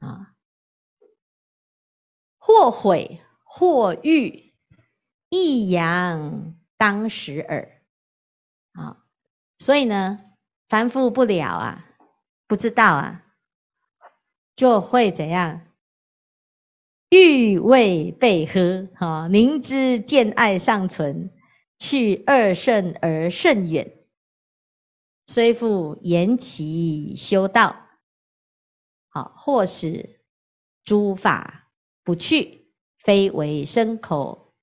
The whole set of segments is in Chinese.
啊，或悔或欲，一阳当时耳。啊，所以呢，凡复不了啊，不知道啊，就会怎样？欲未被喝，哈，宁知见爱尚存，去二圣而甚远，虽复言其修道。好，或是诸法不去，非为牲口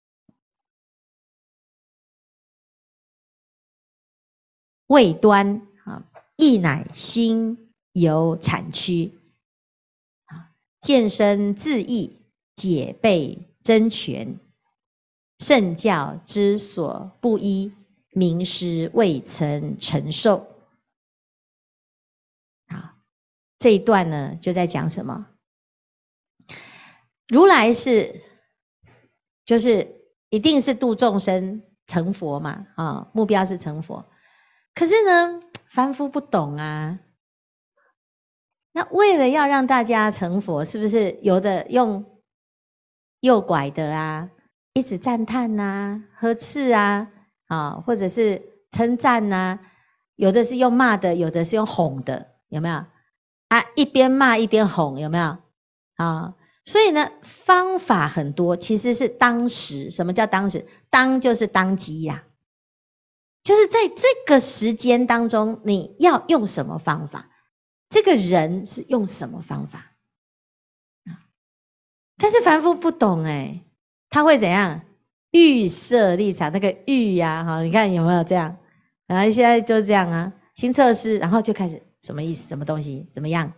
未端啊，亦乃心有产区啊，见身自意解被真诠，圣教之所不依，名师未曾承受。这一段呢，就在讲什么？如来是，就是一定是度众生成佛嘛，啊，目标是成佛。可是呢，凡夫不懂啊。那为了要让大家成佛，是不是有的用诱拐的啊？一直赞叹呐，呵斥啊，啊，或者是称赞呐？有的是用骂的，有的是用哄的，有没有？啊，一边骂一边哄，有没有？啊，所以呢，方法很多。其实是当时什么叫当时？当就是当机呀，就是在这个时间当中，你要用什么方法？这个人是用什么方法？啊，但是凡夫不懂哎，他会怎样预设立场？那个预呀，哈，你看有没有这样？然后现在就这样啊，新测试，然后就开始。什么意思？什么东西？怎么样？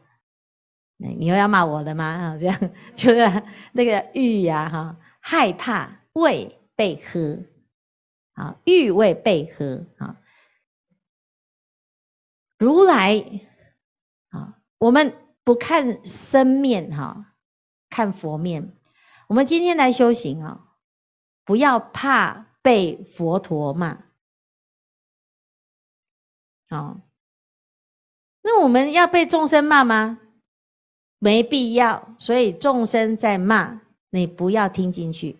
你又要骂我了吗？啊，这样 就是那个欲呀，哈，害怕为被喝，啊，欲为被喝，啊，如来，啊，我们不看生面，哈，看佛面。我们今天来修行，啊，不要怕被佛陀骂，啊。那我们要被众生骂吗？没必要。所以众生在骂你，不要听进去。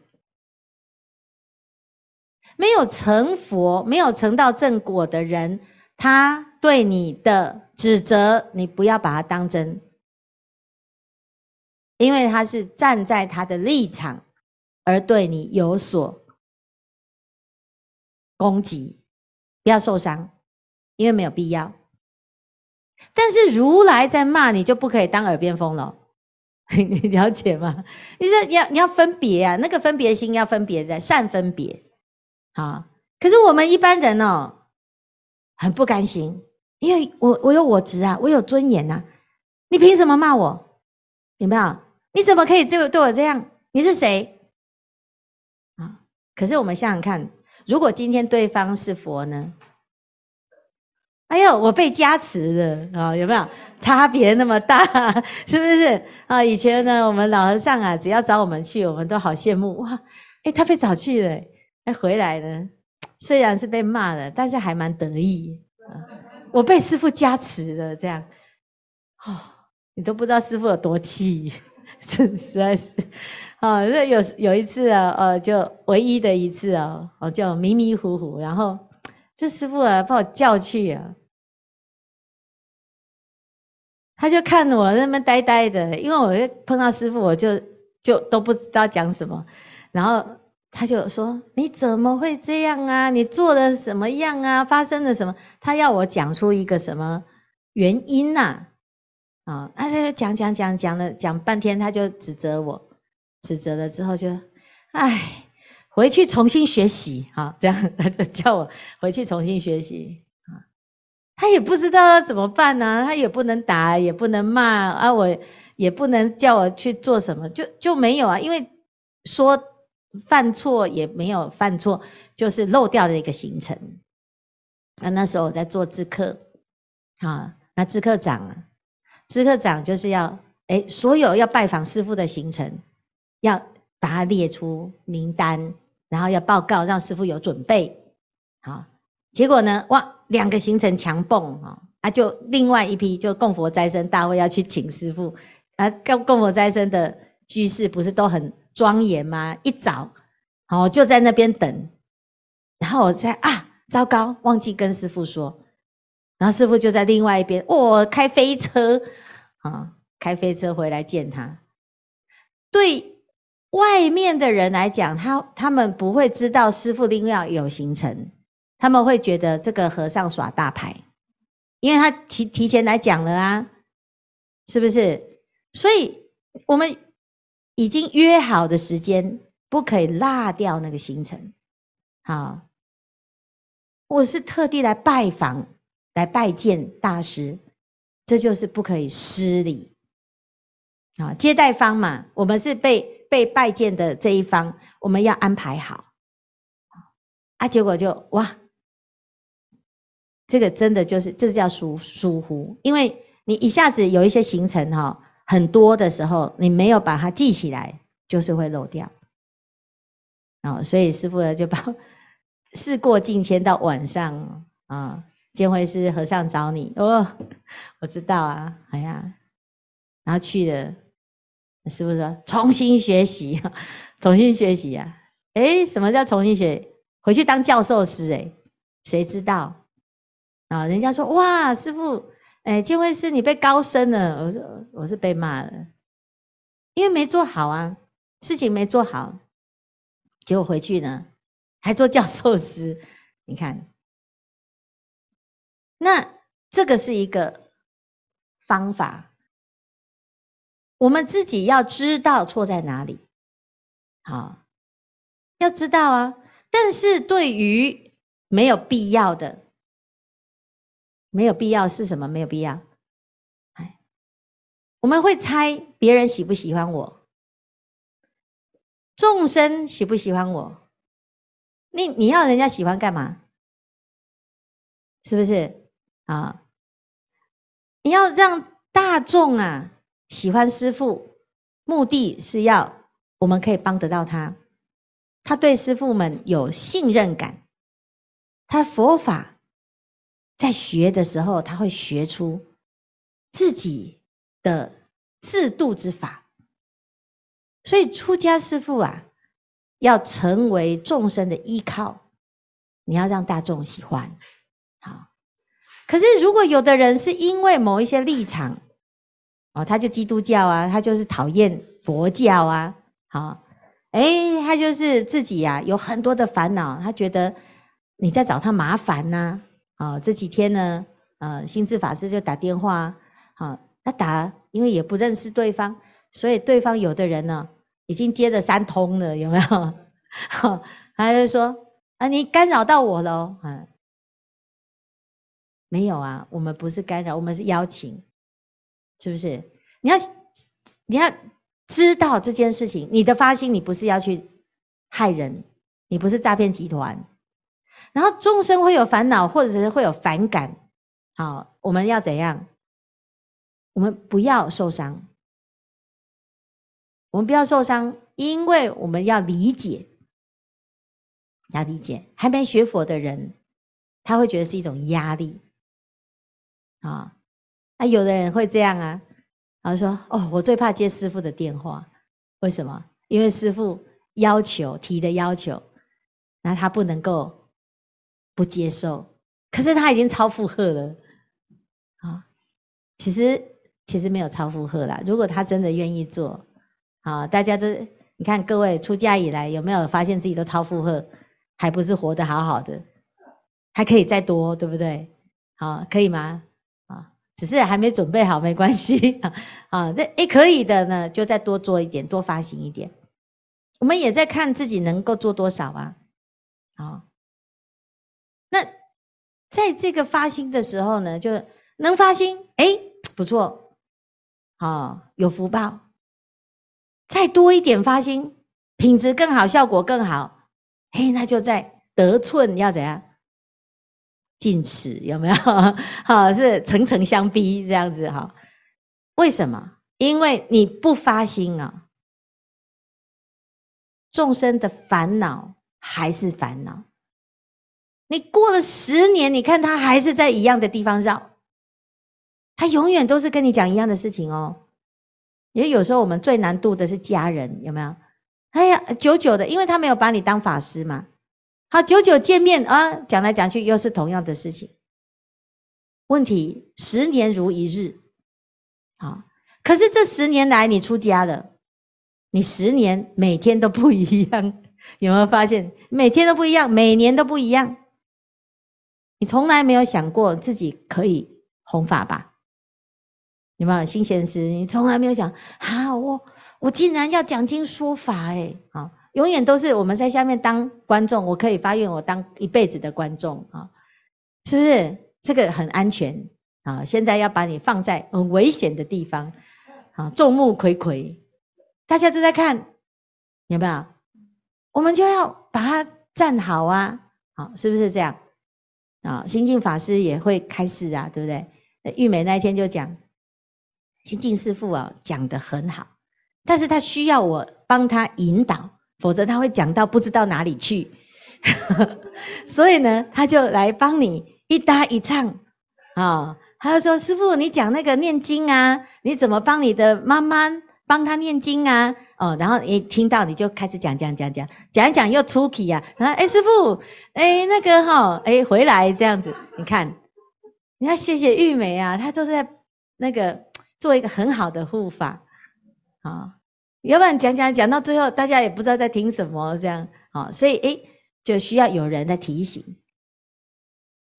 没有成佛、没有成到正果的人，他对你的指责，你不要把他当真，因为他是站在他的立场而对你有所攻击，不要受伤，因为没有必要。但是如来在骂你，就不可以当耳边风了，你了解吗？你说要你要分别啊，那个分别心要分别在善分别啊。可是我们一般人哦，很不甘心，因为我我有我值啊，我有尊严呐，你凭什么骂我？有没有？你怎么可以这对我这样？你是谁？啊！可是我们想想看，如果今天对方是佛呢？哎呦，我被加持了啊！有没有差别那么大？是不是啊？以前呢，我们老和尚啊，只要找我们去，我们都好羡慕哇！哎，他被找去了，哎，回来了，虽然是被骂了，但是还蛮得意啊。我被师傅加持了，这样哦，你都不知道师傅有多气，真实在是啊！因为有有一次啊，呃，就唯一的一次哦，我就迷迷糊糊，然后这师傅啊，把我叫去啊。他就看我那么呆呆的，因为我会碰到师傅，我就就都不知道讲什么。然后他就说：“你怎么会这样啊？你做的什么样啊？发生了什么？”他要我讲出一个什么原因呐？啊，他就讲讲讲讲了讲半天，他就指责我，指责了之后就，哎，回去重新学习啊，这样他就叫我回去重新学习。他也不知道要怎么办呢，他也不能打，也不能骂啊，我也不能叫我去做什么，就就没有啊，因为说犯错也没有犯错，就是漏掉的一个行程。那那时候我在做制客，啊，那制客长，制客长就是要，哎，所有要拜访师傅的行程，要把它列出名单，然后要报告，让师傅有准备，好。结果呢？哇，两个行程强蹦啊！啊，就另外一批就供佛斋生大会要去请师傅啊。供供佛斋生的居士不是都很庄严吗？一早哦就在那边等，然后我在啊，糟糕，忘记跟师傅说。然后师傅就在另外一边，哦，开飞车啊，开飞车回来见他。对外面的人来讲，他他们不会知道师傅另外有行程。他们会觉得这个和尚耍大牌，因为他提提前来讲了啊，是不是？所以我们已经约好的时间不可以落掉那个行程，好，我是特地来拜访、来拜见大师，这就是不可以失礼，啊，接待方嘛，我们是被被拜见的这一方，我们要安排好，啊，结果就哇。这个真的就是这叫疏疏忽，因为你一下子有一些行程哈，很多的时候你没有把它记起来，就是会漏掉。然后，所以师傅呢就把 事过境迁，到晚上啊，监会师和尚找你哦，我知道啊，哎呀，然后去了，师傅说重新学习，重新学习呀，哎，什么叫重新学？回去当教授师哎，谁知道？啊，人家说哇，师傅，哎，金惠师，你被高升了。我说我是被骂了，因为没做好啊，事情没做好，结我回去呢，还做教授师。你看，那这个是一个方法，我们自己要知道错在哪里，好，要知道啊。但是对于没有必要的。没有必要是什么？没有必要。哎，我们会猜别人喜不喜欢我，众生喜不喜欢我？你你要人家喜欢干嘛？是不是啊？你要让大众啊喜欢师父，目的是要我们可以帮得到他，他对师父们有信任感，他佛法。在学的时候，他会学出自己的自度之法，所以出家师父啊，要成为众生的依靠，你要让大众喜欢。好，可是如果有的人是因为某一些立场，哦，他就基督教啊，他就是讨厌佛教啊，好，哎，他就是自己呀，有很多的烦恼，他觉得你在找他麻烦呢。啊，这几天呢，呃，心智法师就打电话，啊，那打，因为也不认识对方，所以对方有的人呢，已经接了三通了，有没有？他就说，啊，你干扰到我了，啊，没有啊，我们不是干扰，我们是邀请，是不是？你要，你要知道这件事情，你的发心，你不是要去害人，你不是诈骗集团。然后众生会有烦恼，或者是会有反感。好，我们要怎样？我们不要受伤。我们不要受伤，因为我们要理解，要理解。还没学佛的人，他会觉得是一种压力。啊，啊，有的人会这样啊，然后说：“哦，我最怕接师傅的电话，为什么？因为师傅要求提的要求，那他不能够。”不接受，可是他已经超负荷了，啊，其实其实没有超负荷啦。如果他真的愿意做，啊，大家都你看各位出家以来有没有发现自己都超负荷？还不是活得好好的，还可以再多，对不对？好，可以吗？啊，只是还没准备好，没关系啊 啊，那诶可以的呢，就再多做一点，多发行一点。我们也在看自己能够做多少啊，啊。在这个发心的时候呢，就能发心，哎，不错，啊，有福报，再多一点发心，品质更好，效果更好，嘿，那就在得寸要怎样，进尺有没有？哈，是层层相逼这样子哈？为什么？因为你不发心啊，众生的烦恼还是烦恼。你过了十年，你看他还是在一样的地方绕，他永远都是跟你讲一样的事情哦。也有时候我们最难度的是家人有没有？哎呀，久久的，因为他没有把你当法师嘛。好，久久见面啊，讲来讲去又是同样的事情。问题十年如一日，好，可是这十年来你出家了，你十年每天都不一样，有没有发现？每天都不一样，每年都不一样。你从来没有想过自己可以弘法吧？有没有？新鲜师，你从来没有想，啊，我我竟然要讲经说法，诶啊，永远都是我们在下面当观众，我可以发愿，我当一辈子的观众啊，是不是？这个很安全啊，现在要把你放在很危险的地方，啊，众目睽睽，大家都在看，有没有？我们就要把它站好啊，好，是不是这样？啊，心境法师也会开示啊，对不对？玉美那一天就讲，心境师父啊，讲的很好，但是他需要我帮他引导，否则他会讲到不知道哪里去。所以呢，他就来帮你一搭一唱啊，他就说，师父，你讲那个念经啊，你怎么帮你的妈妈帮他念经啊？哦，然后你听到你就开始讲讲讲讲讲一讲又出题呀，然后哎师傅哎那个哈哎回来这样子，你看，你要谢谢玉梅啊，她就是在那个做一个很好的护法啊，要不然讲讲讲到最后大家也不知道在听什么这样啊，所以哎就需要有人在提醒，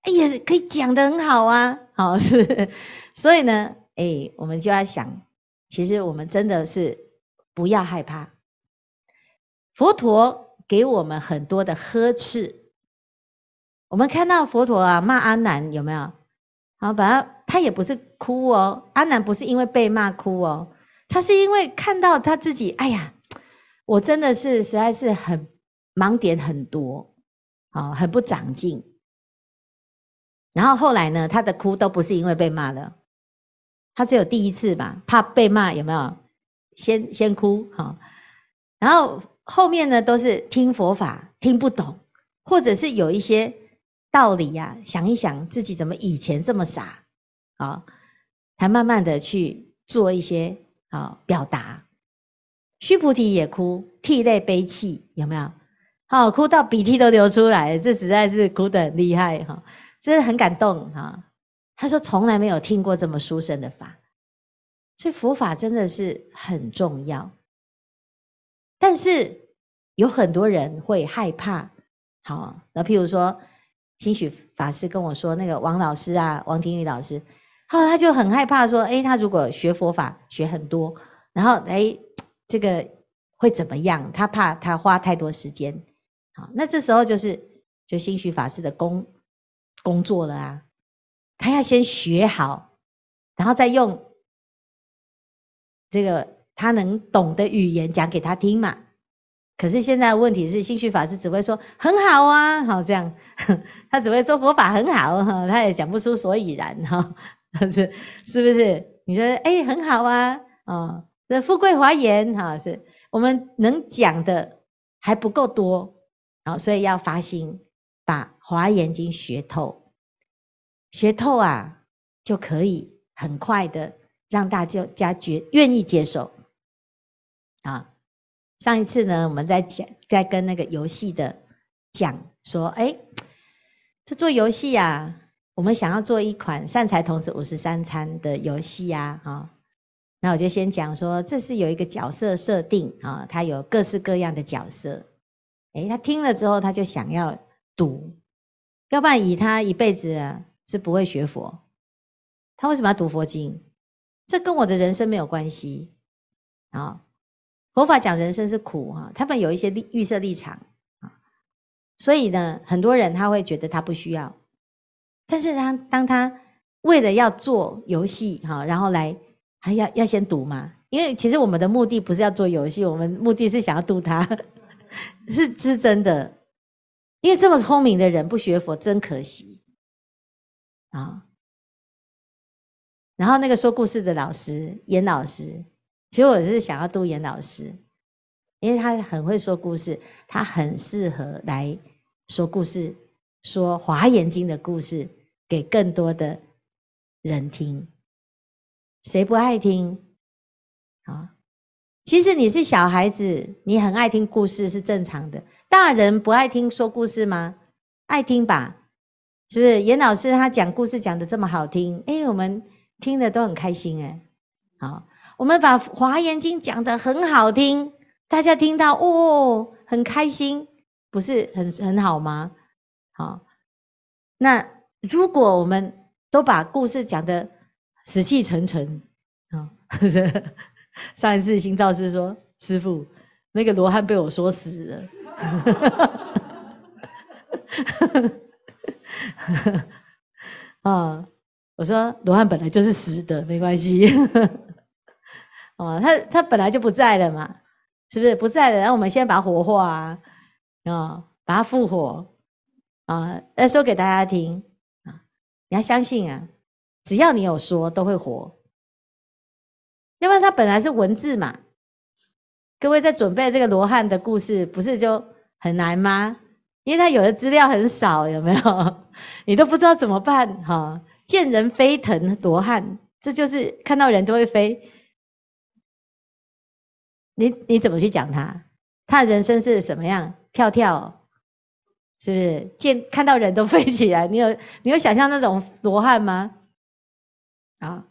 哎是可以讲的很好啊，好是，所以呢哎我们就要想，其实我们真的是。不要害怕，佛陀给我们很多的呵斥。我们看到佛陀啊骂阿难有没有？好，本来他也不是哭哦，阿难不是因为被骂哭哦，他是因为看到他自己，哎呀，我真的是实在是很盲点很多，啊，很不长进。然后后来呢，他的哭都不是因为被骂了，他只有第一次吧，怕被骂有没有？先先哭哈，然后后面呢都是听佛法听不懂，或者是有一些道理呀，想一想自己怎么以前这么傻啊，才慢慢的去做一些啊表达。须菩提也哭，涕泪悲泣，有没有？好，哭到鼻涕都流出来，这实在是哭的厉害哈，真的很感动哈。他说从来没有听过这么殊胜的法。所以佛法真的是很重要，但是有很多人会害怕。好，那譬如说，兴许法师跟我说那个王老师啊，王庭宇老师，好，他就很害怕说，哎，他如果学佛法学很多，然后哎，这个会怎么样？他怕他花太多时间。好，那这时候就是就兴许法师的工工作了啊，他要先学好，然后再用。这个他能懂的语言讲给他听嘛？可是现在问题是，心趣法师只会说很好啊，好这样，他只会说佛法很好，他也讲不出所以然，哈，是 是不是？你说，哎，很好啊，啊，那富贵华严，哈，是我们能讲的还不够多，然所以要发心，把华严经学透，学透啊就可以很快的。让大家家接愿意接受啊！上一次呢，我们在讲在跟那个游戏的讲说，哎，这做游戏啊，我们想要做一款善财童子五十三餐的游戏呀啊！那我就先讲说，这是有一个角色设定啊，他有各式各样的角色。诶，他听了之后，他就想要读，要不然以他一辈子是不会学佛，他为什么要读佛经？这跟我的人生没有关系啊！佛法讲人生是苦哈，他们有一些立预设立场啊，所以呢，很多人他会觉得他不需要，但是他当他为了要做游戏哈，然后来还要要先赌嘛，因为其实我们的目的不是要做游戏，我们目的是想要渡他，是是真的，因为这么聪明的人不学佛真可惜啊。然后那个说故事的老师，严老师，其实我是想要读严老师，因为他很会说故事，他很适合来说故事，说《华严经》的故事给更多的人听。谁不爱听？啊，其实你是小孩子，你很爱听故事是正常的。大人不爱听说故事吗？爱听吧，是不是？严老师他讲故事讲的这么好听，哎，我们。听的都很开心诶好，我们把华严经讲的很好听，大家听到哦，很开心，不是很很好吗？好，那如果我们都把故事讲的死气沉沉啊，是不 上一次新造师说，师傅那个罗汉被我说死了，哈哈哈哈哈哈，啊。我说罗汉本来就是死的，没关系哦，他他本来就不在了嘛，是不是不在了？那我们先把活化啊，啊，把它复活啊，来说给大家听啊，你要相信啊，只要你有说都会活，因为它本来是文字嘛。各位在准备这个罗汉的故事，不是就很难吗？因为它有的资料很少，有没有？你都不知道怎么办哈。见人飞腾罗汉，这就是看到人都会飞。你你怎么去讲他？他的人生是什么样？跳跳，是不是？见看到人都飞起来。你有你有想象那种罗汉吗？啊，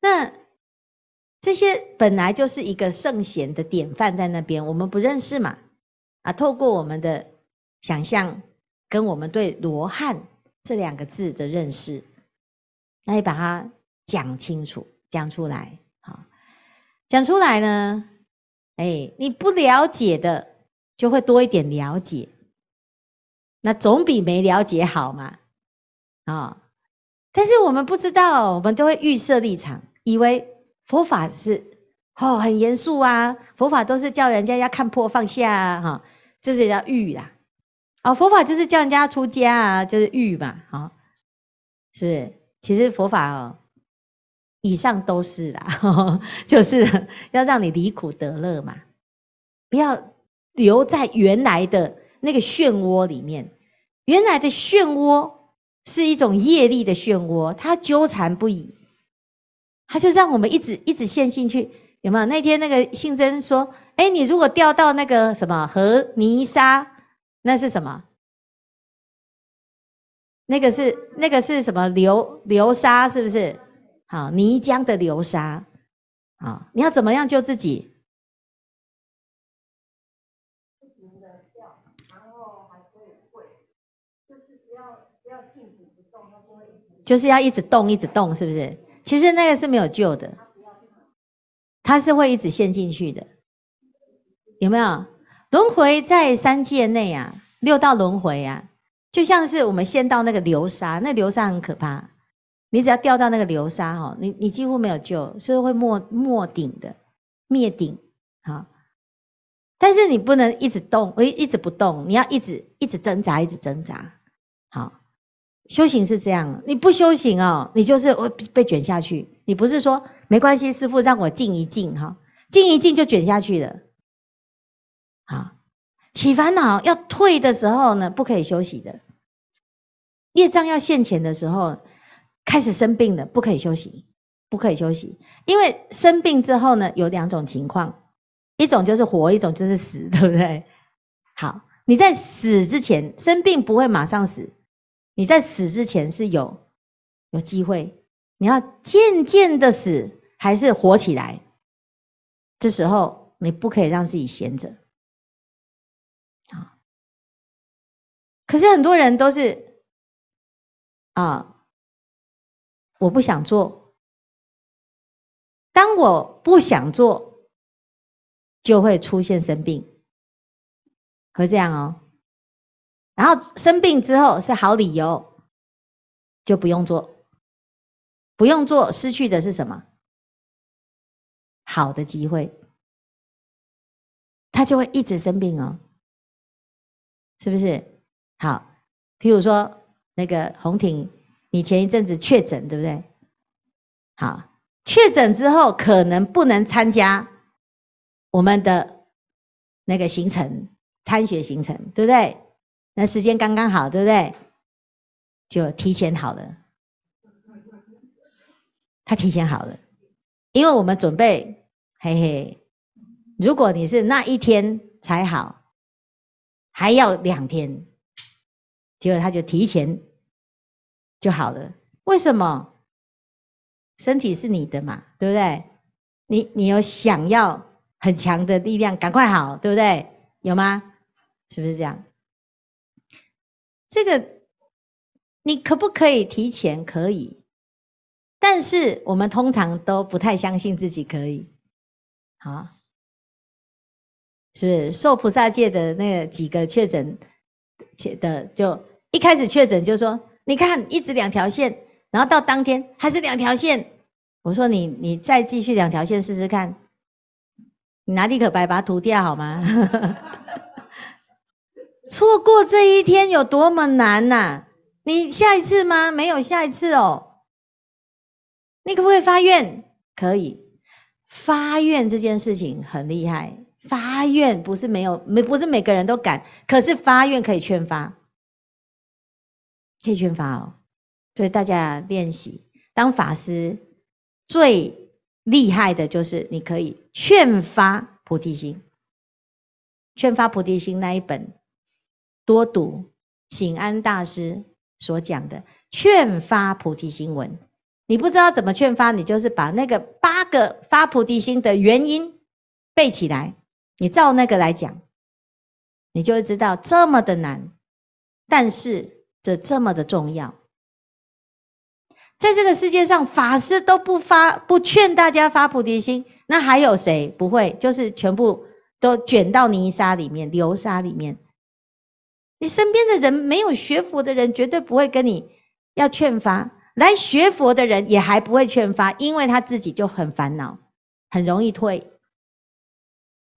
那这些本来就是一个圣贤的典范在那边，我们不认识嘛。啊，透过我们的想象跟我们对罗汉这两个字的认识。那你把它讲清楚，讲出来好，讲出来呢，哎，你不了解的就会多一点了解，那总比没了解好嘛，啊，但是我们不知道，我们就会预设立场，以为佛法是哦很严肃啊，佛法都是叫人家要看破放下哈，这是叫欲啦，啊，佛法就是叫人家出家啊，就是欲嘛，啊，是。其实佛法哦，以上都是啦，就是要让你离苦得乐嘛，不要留在原来的那个漩涡里面。原来的漩涡是一种业力的漩涡，它纠缠不已，它就让我们一直一直陷进去。有没有那天那个信真说，哎，你如果掉到那个什么河泥沙，那是什么？那个是那个是什么流流沙是不是？好泥浆的流沙，好你要怎么样救自己？就是要就是要一直动一直动，是不是？其实那个是没有救的，它是会一直陷进去的，有没有？轮回在三界内啊，六道轮回啊。就像是我们先到那个流沙，那流沙很可怕，你只要掉到那个流沙哈，你你几乎没有救，是会没没顶的灭顶哈。但是你不能一直动，一一直不动，你要一直一直挣扎，一直挣扎。好，修行是这样，你不修行哦，你就是会被卷下去，你不是说没关系，师傅让我静一静哈，静一静就卷下去了。好。起烦恼要退的时候呢，不可以休息的；业障要现前的时候，开始生病的，不可以休息，不可以休息。因为生病之后呢，有两种情况，一种就是活，一种就是死，对不对？好，你在死之前生病不会马上死，你在死之前是有有机会，你要渐渐的死还是活起来，这时候你不可以让自己闲着。可是很多人都是，啊，我不想做。当我不想做，就会出现生病，会这样哦。然后生病之后是好理由，就不用做，不用做，失去的是什么？好的机会，他就会一直生病哦，是不是？好，譬如说那个红婷，你前一阵子确诊对不对？好，确诊之后可能不能参加我们的那个行程，参学行程对不对？那时间刚刚好对不对？就提前好了，他提前好了，因为我们准备，嘿嘿，如果你是那一天才好，还要两天。结果他就提前就好了，为什么？身体是你的嘛，对不对？你你有想要很强的力量，赶快好，对不对？有吗？是不是这样？这个你可不可以提前？可以，但是我们通常都不太相信自己可以。好，是受菩萨界的那几个确诊。的就一开始确诊就说，你看一直两条线，然后到当天还是两条线。我说你你再继续两条线试试看，你拿立可白把它涂掉好吗？错过这一天有多么难呐！你下一次吗？没有下一次哦。你可不可以发愿？可以，发愿这件事情很厉害。发愿不是没有，没不是每个人都敢，可是发愿可以劝发，可以劝发哦。对大家练习，当法师最厉害的就是你可以劝发菩提心，劝发菩提心那一本多读，醒安大师所讲的劝发菩提心文。你不知道怎么劝发，你就是把那个八个发菩提心的原因背起来。你照那个来讲，你就会知道这么的难，但是这这么的重要。在这个世界上，法师都不发不劝大家发菩提心，那还有谁不会？就是全部都卷到泥沙里面、流沙里面。你身边的人没有学佛的人，绝对不会跟你要劝发；来学佛的人也还不会劝发，因为他自己就很烦恼，很容易退。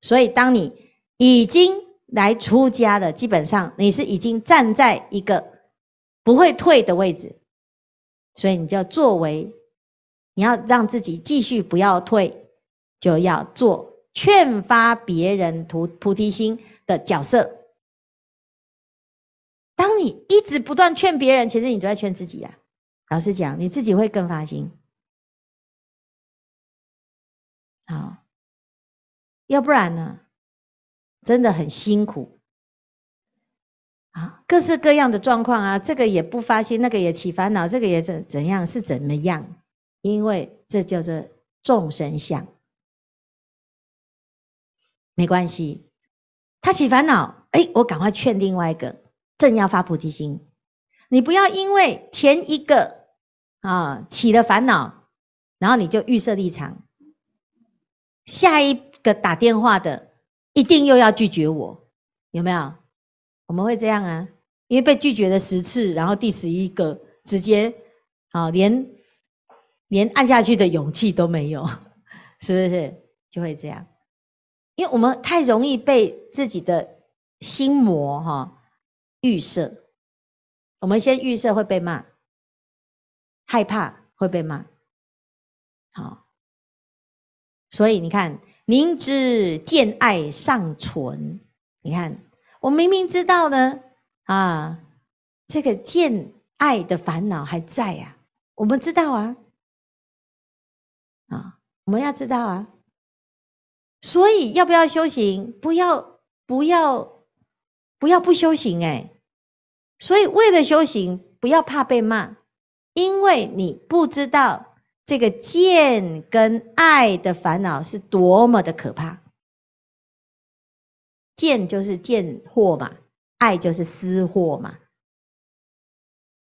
所以，当你已经来出家了，基本上你是已经站在一个不会退的位置，所以你就作为你要让自己继续不要退，就要做劝发别人菩菩提心的角色。当你一直不断劝别人，其实你都在劝自己啊。老实讲，你自己会更发心。好。要不然呢？真的很辛苦啊，各式各样的状况啊，这个也不发心，那个也起烦恼，这个也怎怎样是怎么样？因为这叫做众生相。没关系，他起烦恼，哎，我赶快劝另外一个，正要发菩提心，你不要因为前一个啊起了烦恼，然后你就预设立场，下一。个打电话的一定又要拒绝我，有没有？我们会这样啊？因为被拒绝了十次，然后第十一个直接，好，连连按下去的勇气都没有，是不是？就会这样，因为我们太容易被自己的心魔哈预设，我们先预设会被骂，害怕会被骂，好，所以你看。明知见爱尚存，你看，我明明知道呢，啊，这个见爱的烦恼还在呀。我们知道啊，啊，我们要知道啊，所以要不要修行？不要，不要，不要不修行哎。所以为了修行，不要怕被骂，因为你不知道。这个见跟爱的烦恼是多么的可怕！见就是见货嘛，爱就是私货嘛。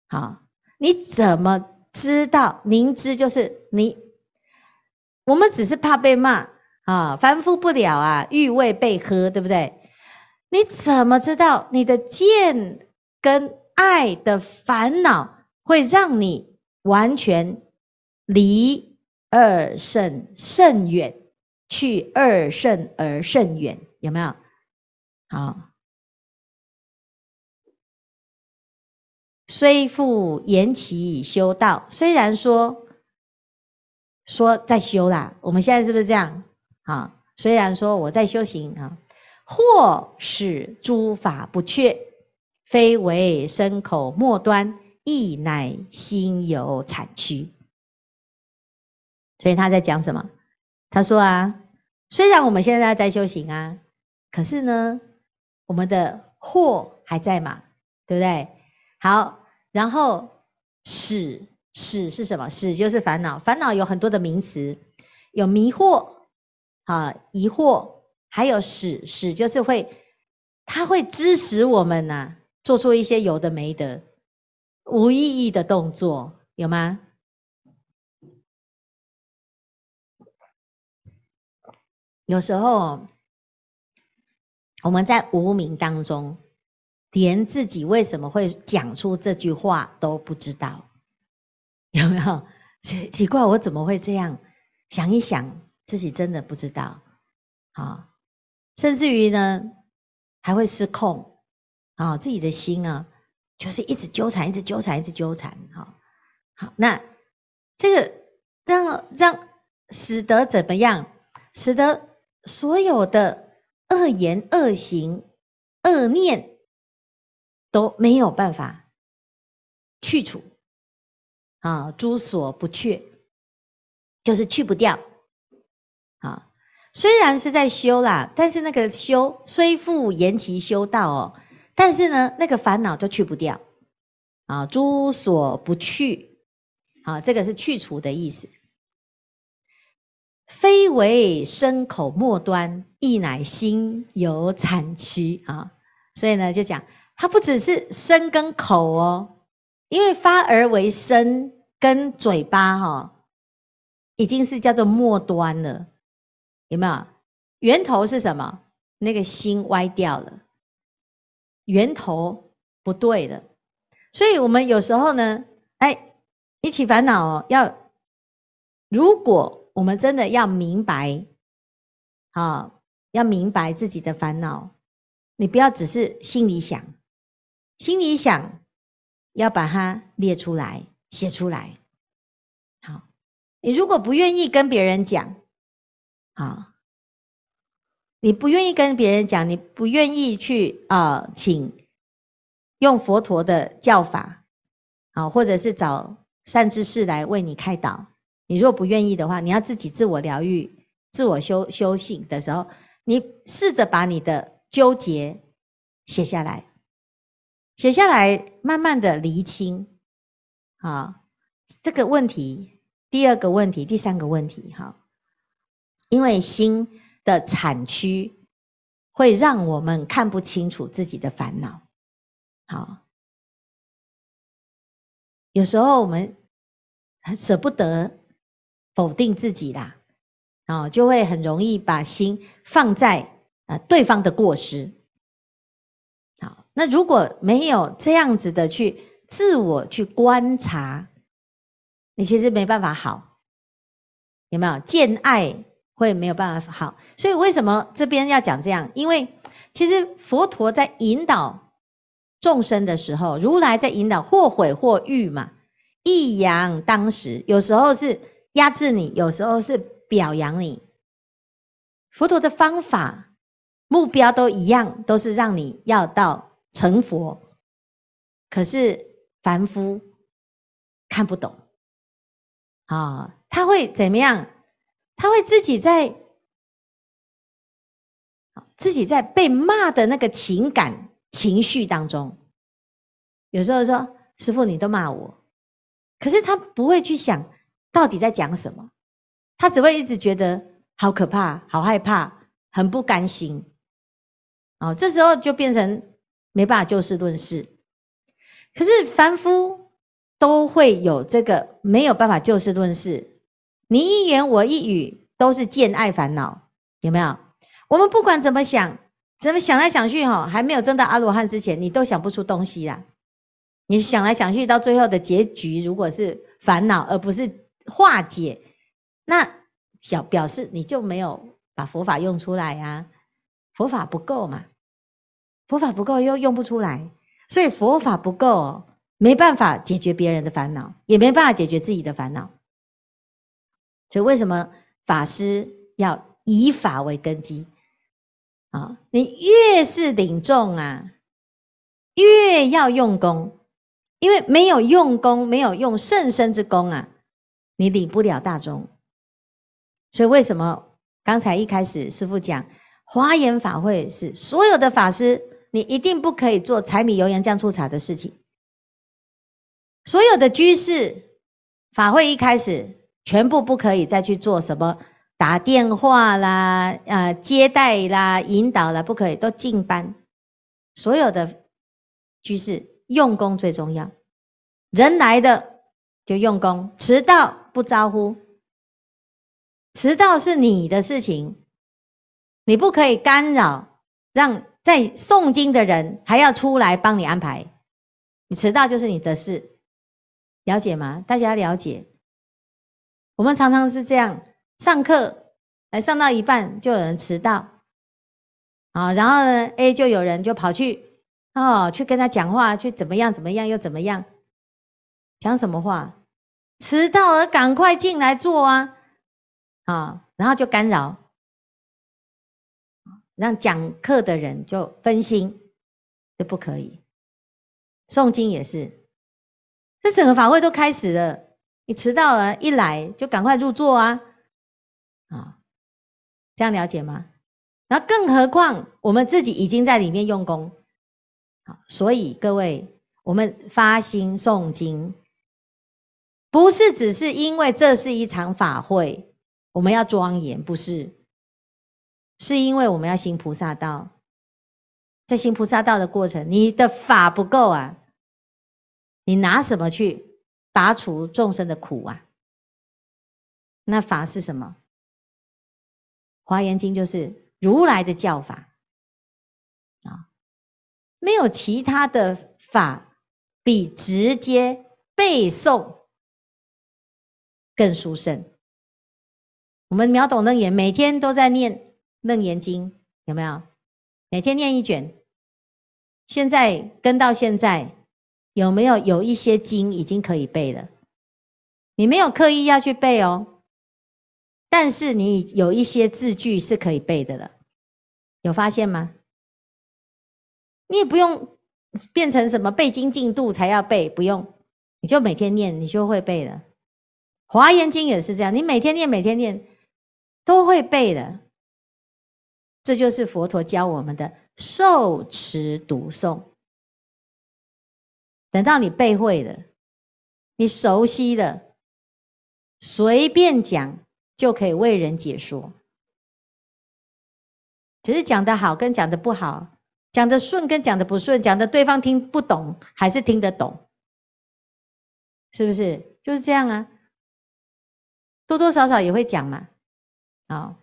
好，你怎么知道？明知就是你，我们只是怕被骂啊，凡夫不了啊，欲未被喝，对不对？你怎么知道你的见跟爱的烦恼会让你完全？离二圣甚远，去二圣而甚远，有没有？好。虽复言其修道，虽然说说在修啦，我们现在是不是这样？啊，虽然说我在修行啊，或使诸法不缺，非为身口末端，亦乃心有产区。所以他在讲什么？他说啊，虽然我们现在在修行啊，可是呢，我们的惑还在嘛，对不对？好，然后使使是什么？使就是烦恼，烦恼有很多的名词，有迷惑啊、疑惑，还有使使就是会，他会支持我们呐，做出一些有的没的、无意义的动作，有吗？有时候，我们在无名当中，连自己为什么会讲出这句话都不知道，有没有？奇奇怪，我怎么会这样？想一想，自己真的不知道。啊，甚至于呢，还会失控。啊，自己的心啊，就是一直纠缠，一直纠缠，一直纠缠。哈，好，那这个让让使得怎么样？使得所有的恶言、恶行、恶念都没有办法去除啊，诸所不去，就是去不掉啊。虽然是在修啦，但是那个修虽复延其修道哦，但是呢，那个烦恼都去不掉啊，诸所不去，啊，这个是去除的意思。非为身口末端，亦乃心有产区啊！所以呢，就讲它不只是身跟口哦，因为发而为身跟嘴巴哈，已经是叫做末端了，有没有？源头是什么？那个心歪掉了，源头不对了。所以我们有时候呢，哎，一起烦恼哦，要如果。我们真的要明白，啊，要明白自己的烦恼。你不要只是心里想，心里想，要把它列出来、写出来。好，你如果不愿意跟别人讲，好，你不愿意跟别人讲，你不愿意去啊，请用佛陀的教法，好，或者是找善知识来为你开导。你如果不愿意的话，你要自己自我疗愈、自我修修性的时候，你试着把你的纠结写下来，写下来，慢慢的厘清。啊这个问题，第二个问题，第三个问题，哈，因为心的产区会让我们看不清楚自己的烦恼。好，有时候我们舍不得。否定自己啦，哦，就会很容易把心放在啊对方的过失。好，那如果没有这样子的去自我去观察，你其实没办法好，有没有见爱会没有办法好？所以为什么这边要讲这样？因为其实佛陀在引导众生的时候，如来在引导或悔或欲嘛，一阳当时有时候是。压制你，有时候是表扬你。佛陀的方法、目标都一样，都是让你要到成佛。可是凡夫看不懂啊，他会怎么样？他会自己在自己在被骂的那个情感情绪当中，有时候说：“师傅，你都骂我。”可是他不会去想。到底在讲什么？他只会一直觉得好可怕、好害怕、很不甘心哦，这时候就变成没办法就事论事。可是凡夫都会有这个没有办法就事论事，你一言我一语都是见爱烦恼，有没有？我们不管怎么想，怎么想来想去，哈，还没有证到阿罗汉之前，你都想不出东西啦。你想来想去，到最后的结局，如果是烦恼，而不是。化解那小表示你就没有把佛法用出来呀，佛法不够嘛，佛法不够又用不出来，所以佛法不够，没办法解决别人的烦恼，也没办法解决自己的烦恼。所以为什么法师要以法为根基？啊，你越是领重啊，越要用功，因为没有用功，没有用圣身之功啊。你理不了大众，所以为什么刚才一开始师父讲华严法会是所有的法师，你一定不可以做柴米油盐酱醋茶的事情。所有的居士法会一开始，全部不可以再去做什么打电话啦、啊接待啦、引导啦，不可以都进班。所有的居士用功最重要，人来的就用功，迟到。不招呼，迟到是你的事情，你不可以干扰，让在诵经的人还要出来帮你安排。你迟到就是你的事，了解吗？大家了解？我们常常是这样，上课哎，上到一半就有人迟到，啊，然后呢，A 就有人就跑去哦，去跟他讲话，去怎么样怎么样又怎么样，讲什么话？迟到了，赶快进来坐啊！啊，然后就干扰，让讲课的人就分心，就不可以。诵经也是，这整个法会都开始了，你迟到了，一来就赶快入座啊！啊，这样了解吗？然后更何况我们自己已经在里面用功，好，所以各位，我们发心诵经。不是只是因为这是一场法会，我们要庄严，不是？是因为我们要行菩萨道，在行菩萨道的过程，你的法不够啊，你拿什么去拔除众生的苦啊？那法是什么？《华严经》就是如来的教法啊，没有其他的法比直接背诵。更殊胜。我们秒懂楞严，每天都在念楞严经，有没有？每天念一卷。现在跟到现在，有没有有一些经已经可以背了？你没有刻意要去背哦，但是你有一些字句是可以背的了。有发现吗？你也不用变成什么背经进度才要背，不用，你就每天念，你就会背了。华严经也是这样，你每天念，每天念，都会背的。这就是佛陀教我们的受持读诵。等到你背会了，你熟悉的，随便讲就可以为人解说。只是讲的好跟讲的不好，讲的顺跟讲的不顺，讲的对方听不懂还是听得懂，是不是？就是这样啊。多多少少也会讲嘛，啊，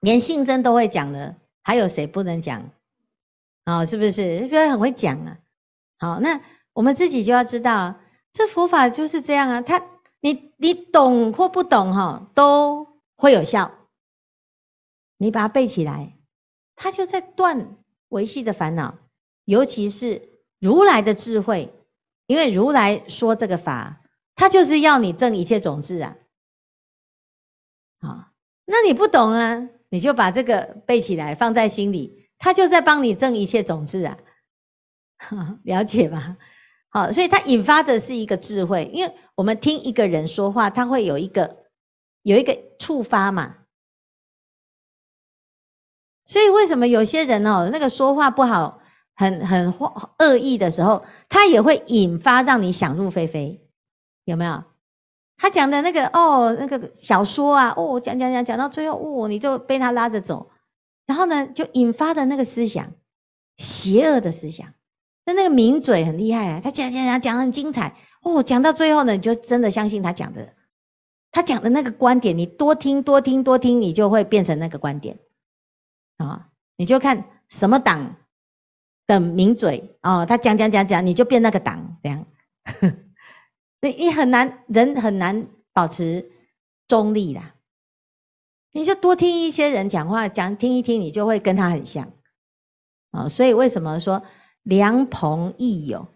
连性征都会讲的，还有谁不能讲啊？是不是？觉得很会讲啊？好，那我们自己就要知道，这佛法就是这样啊。他，你你懂或不懂哈，都会有效。你把它背起来，它就在断维系的烦恼。尤其是如来的智慧，因为如来说这个法，它就是要你证一切种子啊。啊，那你不懂啊，你就把这个背起来，放在心里，他就在帮你正一切种子啊，了解吧？好，所以它引发的是一个智慧，因为我们听一个人说话，他会有一个有一个触发嘛，所以为什么有些人哦，那个说话不好，很很恶意的时候，他也会引发让你想入非非，有没有？他讲的那个哦，那个小说啊，哦，讲讲讲讲到最后，哦，你就被他拉着走，然后呢，就引发的那个思想，邪恶的思想。那那个名嘴很厉害啊，他讲讲讲讲很精彩，哦，讲到最后呢，你就真的相信他讲的，他讲的那个观点，你多听多听多听，你就会变成那个观点啊。你就看什么党的名嘴哦，他讲讲讲讲，你就变那个党，这样。你你很难，人很难保持中立的。你就多听一些人讲话，讲听一听，你就会跟他很像啊。所以为什么说良朋益友？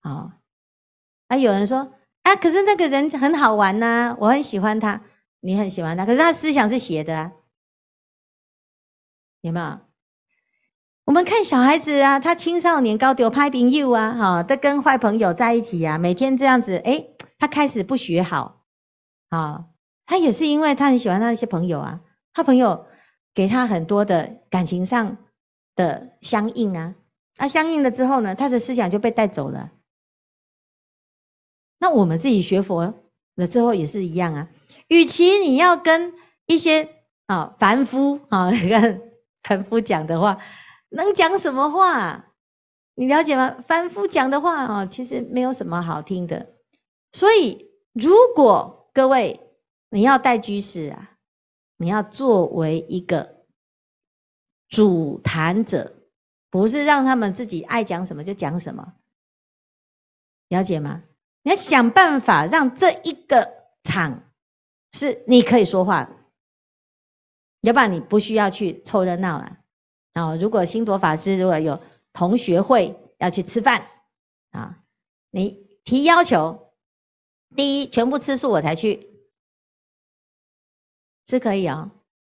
啊？啊？有人说啊，可是那个人很好玩呐，我很喜欢他，你很喜欢他，可是他思想是邪的啊，有没有？我们看小孩子啊，他青少年高，丢拍平 y 啊，哈，他跟坏朋友在一起啊，每天这样子，诶他开始不学好，啊，他也是因为他很喜欢他那些朋友啊，他朋友给他很多的感情上的相应啊，啊，相应了之后呢，他的思想就被带走了。那我们自己学佛了之后也是一样啊，与其你要跟一些啊凡夫啊看 凡夫讲的话。能讲什么话？你了解吗？反复讲的话啊，其实没有什么好听的。所以，如果各位你要带居士啊，你要作为一个主谈者，不是让他们自己爱讲什么就讲什么，了解吗？你要想办法让这一个场是你可以说话，要不然你不需要去凑热闹了。啊，如果星铎法师如果有同学会要去吃饭，啊，你提要求，第一全部吃素我才去，是可以啊。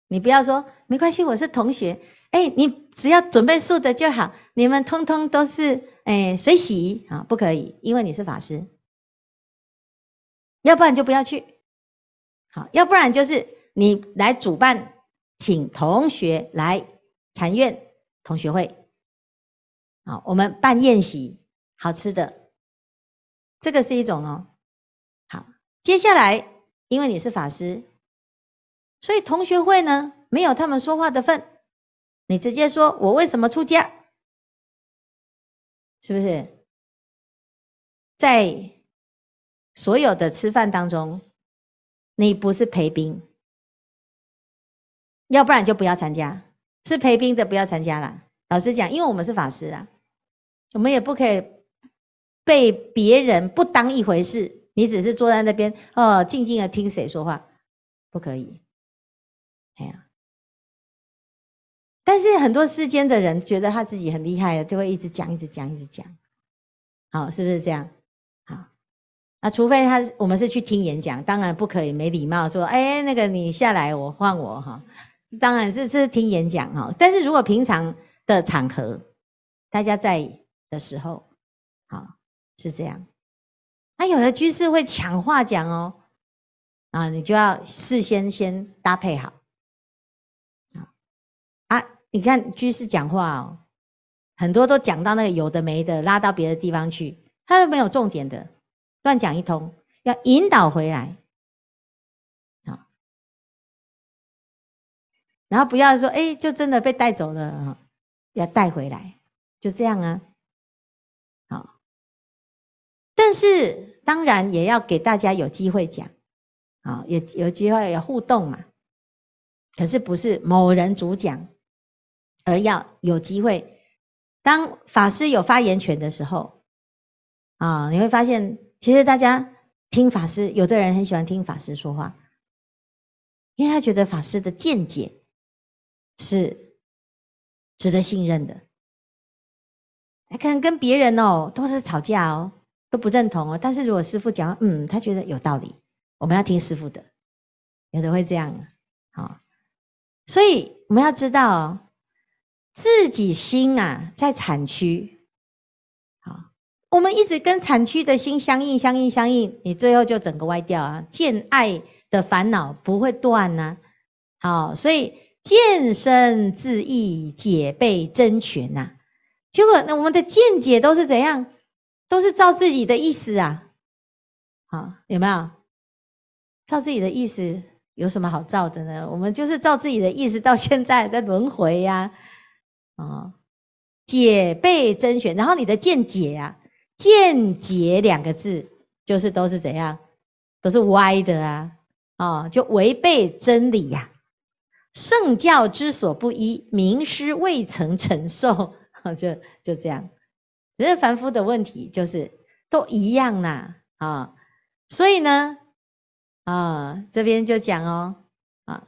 你不要说没关系，我是同学，哎，你只要准备素的就好。你们通通都是哎随喜啊，不可以，因为你是法师，要不然就不要去。好，要不然就是你来主办，请同学来。禅院同学会，好，我们办宴席，好吃的，这个是一种哦。好，接下来，因为你是法师，所以同学会呢没有他们说话的份，你直接说，我为什么出家？是不是？在所有的吃饭当中，你不是陪宾，要不然就不要参加。是陪宾的不要参加了。老实讲，因为我们是法师啊，我们也不可以被别人不当一回事。你只是坐在那边哦，静静的听谁说话，不可以。哎呀，但是很多世间的人觉得他自己很厉害的，就会一直讲、一直讲、一直讲。好，是不是这样？好，那除非他我们是去听演讲，当然不可以没礼貌说，哎，那个你下来，我换我哈。当然是是听演讲哈，但是如果平常的场合，大家在的时候，好是这样。那有的居士会抢话讲哦，啊，你就要事先先搭配好。啊你看居士讲话哦，很多都讲到那个有的没的，拉到别的地方去，他都没有重点的，乱讲一通，要引导回来。然后不要说，哎，就真的被带走了啊！要带回来，就这样啊。好，但是当然也要给大家有机会讲啊，有有机会互动嘛。可是不是某人主讲，而要有机会，当法师有发言权的时候啊，你会发现，其实大家听法师，有的人很喜欢听法师说话，因为他觉得法师的见解。是值得信任的，可能跟别人哦都是吵架哦，都不认同哦。但是如果师傅讲，嗯，他觉得有道理，我们要听师傅的，有的会这样。好，所以我们要知道哦，自己心啊在产区，好，我们一直跟产区的心相应、相应、相应，你最后就整个歪掉啊。见爱的烦恼不会断呢，好，所以。见身自意，解被真权呐。结果那我们的见解都是怎样？都是照自己的意思啊。好，有没有？照自己的意思有什么好照的呢？我们就是照自己的意思，到现在在轮回呀。啊，解被真权，然后你的见解呀，见解两个字就是都是怎样？都是歪的啊。啊，就违背真理呀。圣教之所不依，名师未曾受，授，就就这样。人凡夫的问题就是都一样呐啊，所以呢啊，这边就讲哦啊，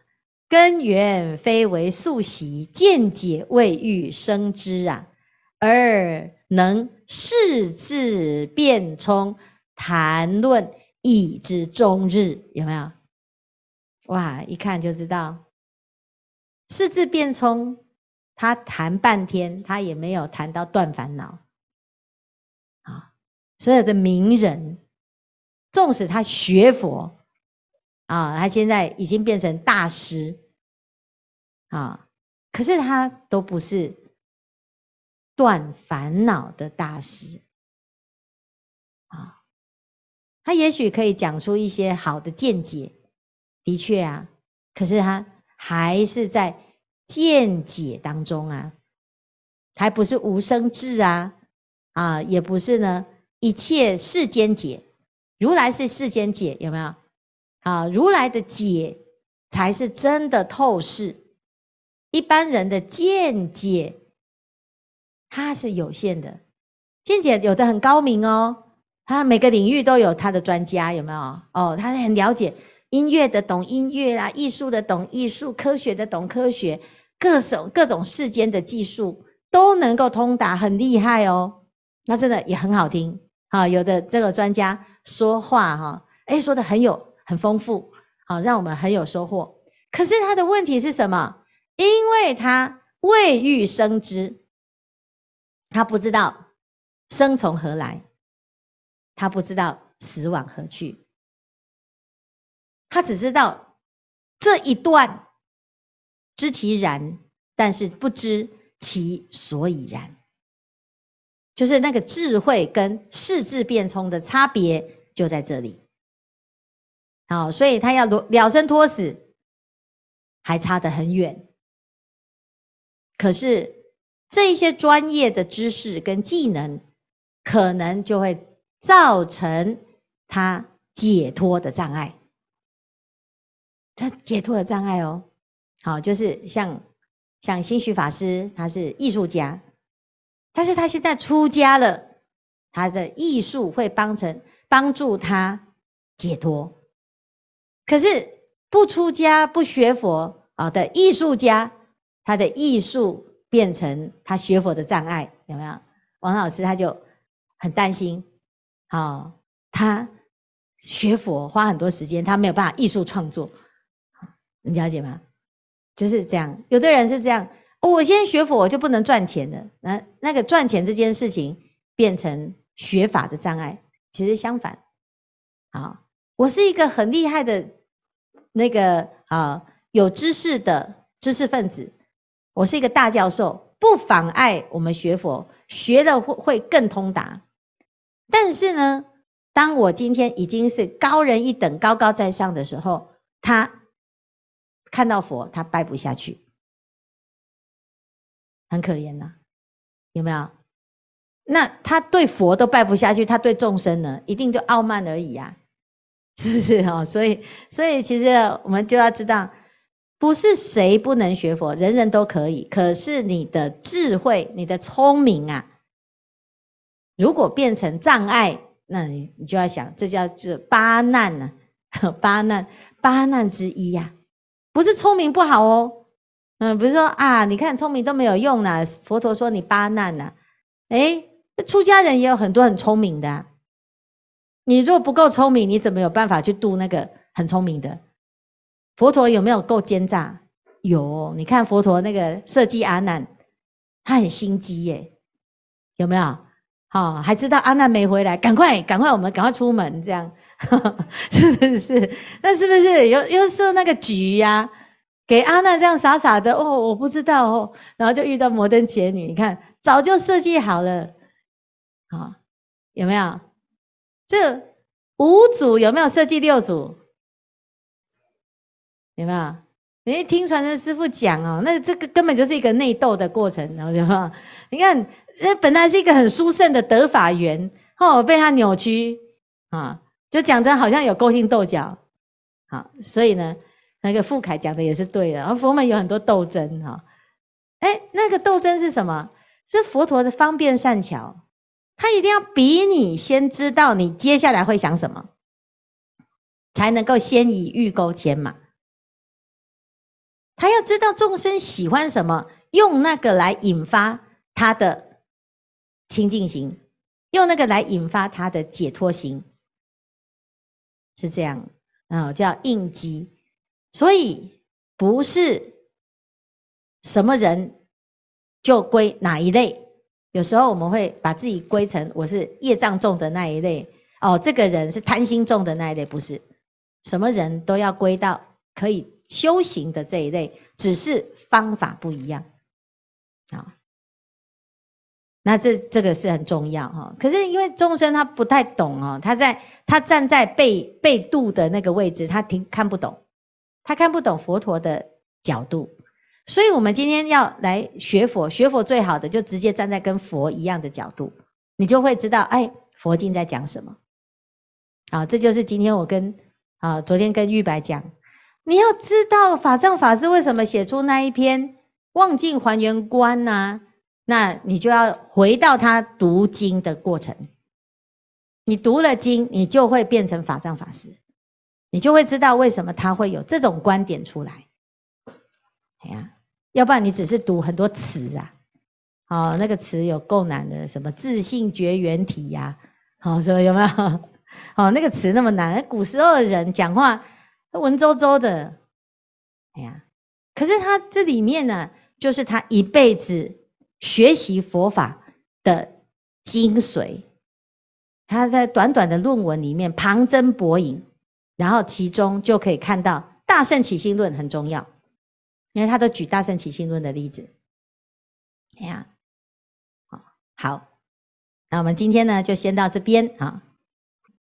根源非为素习，见解未欲生知啊，而能释智辩聪，谈论以之终日，有没有？哇，一看就知道。四字变通，他谈半天，他也没有谈到断烦恼。啊，所有的名人，纵使他学佛，啊，他现在已经变成大师，啊，可是他都不是断烦恼的大师。啊，他也许可以讲出一些好的见解，的确啊，可是他。还是在见解当中啊，还不是无生智啊，啊，也不是呢，一切世间解，如来是世间解，有没有？啊，如来的解才是真的透视，一般人的见解，它是有限的。见解有的很高明哦，他每个领域都有他的专家，有没有？哦，他很了解。音乐的懂音乐啊，艺术的懂艺术，科学的懂科学，各种各种世间的技术都能够通达，很厉害哦。那真的也很好听啊。有的这个专家说话哈，诶说的很有很丰富，好让我们很有收获。可是他的问题是什么？因为他未遇生知，他不知道生从何来，他不知道死往何去。他只知道这一段知其然，但是不知其所以然，就是那个智慧跟世智变通的差别就在这里。好，所以他要了生脱死还差得很远。可是这些专业的知识跟技能，可能就会造成他解脱的障碍。他解脱了障碍哦，好，就是像像心徐法师，他是艺术家，但是他现在出家了，他的艺术会帮成帮助他解脱。可是不出家不学佛啊的艺术家，他的艺术变成他学佛的障碍，有没有？王老师他就很担心，啊，他学佛花很多时间，他没有办法艺术创作。你了解吗？就是这样，有的人是这样。我先学佛，我就不能赚钱的。那那个赚钱这件事情，变成学法的障碍。其实相反，好，我是一个很厉害的，那个啊，有知识的知识分子，我是一个大教授，不妨碍我们学佛，学的会会更通达。但是呢，当我今天已经是高人一等、高高在上的时候，他。看到佛，他拜不下去，很可怜呐，有没有？那他对佛都拜不下去，他对众生呢，一定就傲慢而已呀，是不是啊？所以，所以其实我们就要知道，不是谁不能学佛，人人都可以。可是你的智慧、你的聪明啊，如果变成障碍，那你你就要想，这叫做八难呢，八难，八难之一呀。不是聪明不好哦，嗯，比如说啊，你看聪明都没有用呢。佛陀说你八难呢，哎，出家人也有很多很聪明的。你如果不够聪明，你怎么有办法去度那个很聪明的？佛陀有没有够奸诈？有，你看佛陀那个设计阿难，他很心机耶，有没有？好，还知道阿难没回来，赶快赶快我们赶快出门这样。是不是？那是不是有？有时候那个局呀，给阿娜这样傻傻的哦，我不知道哦。然后就遇到摩登劫女，你看早就设计好了，好有没有？这五组有没有设计六组？有没有？哎，听传承师傅讲哦，那这个根本就是一个内斗的过程，然后你看，那本来是一个很殊胜的德法缘，哦，被他扭曲啊。就讲真，好像有勾心斗角，好，所以呢，那个傅凯讲的也是对的，而佛门有很多斗争哈，哎，那个斗争是什么？是佛陀的方便善巧，他一定要比你先知道你接下来会想什么，才能够先以预勾牵嘛，他要知道众生喜欢什么，用那个来引发他的清净心，用那个来引发他的解脱心。是这样，啊，叫应激。所以不是什么人就归哪一类。有时候我们会把自己归成我是业障重的那一类，哦，这个人是贪心重的那一类，不是什么人都要归到可以修行的这一类，只是方法不一样，啊。那这这个是很重要哈，可是因为众生他不太懂哦，他在他站在被被度的那个位置，他听看不懂，他看不懂佛陀的角度，所以我们今天要来学佛，学佛最好的就直接站在跟佛一样的角度，你就会知道哎，佛经在讲什么。好，这就是今天我跟啊，昨天跟玉白讲，你要知道法藏法师为什么写出那一篇《望境还原观》呢？那你就要回到他读经的过程，你读了经，你就会变成法藏法师，你就会知道为什么他会有这种观点出来。哎呀，要不然你只是读很多词啊，好，那个词有够难的，什么“自信绝缘体”呀，好，什么有没有？好，那个词那么难，古时候的人讲话文绉绉的，哎呀，可是他这里面呢，就是他一辈子。学习佛法的精髓，他在短短的论文里面旁征博引，然后其中就可以看到《大圣起心论》很重要，因为他都举《大圣起心论》的例子。哎呀，好，那我们今天呢，就先到这边啊。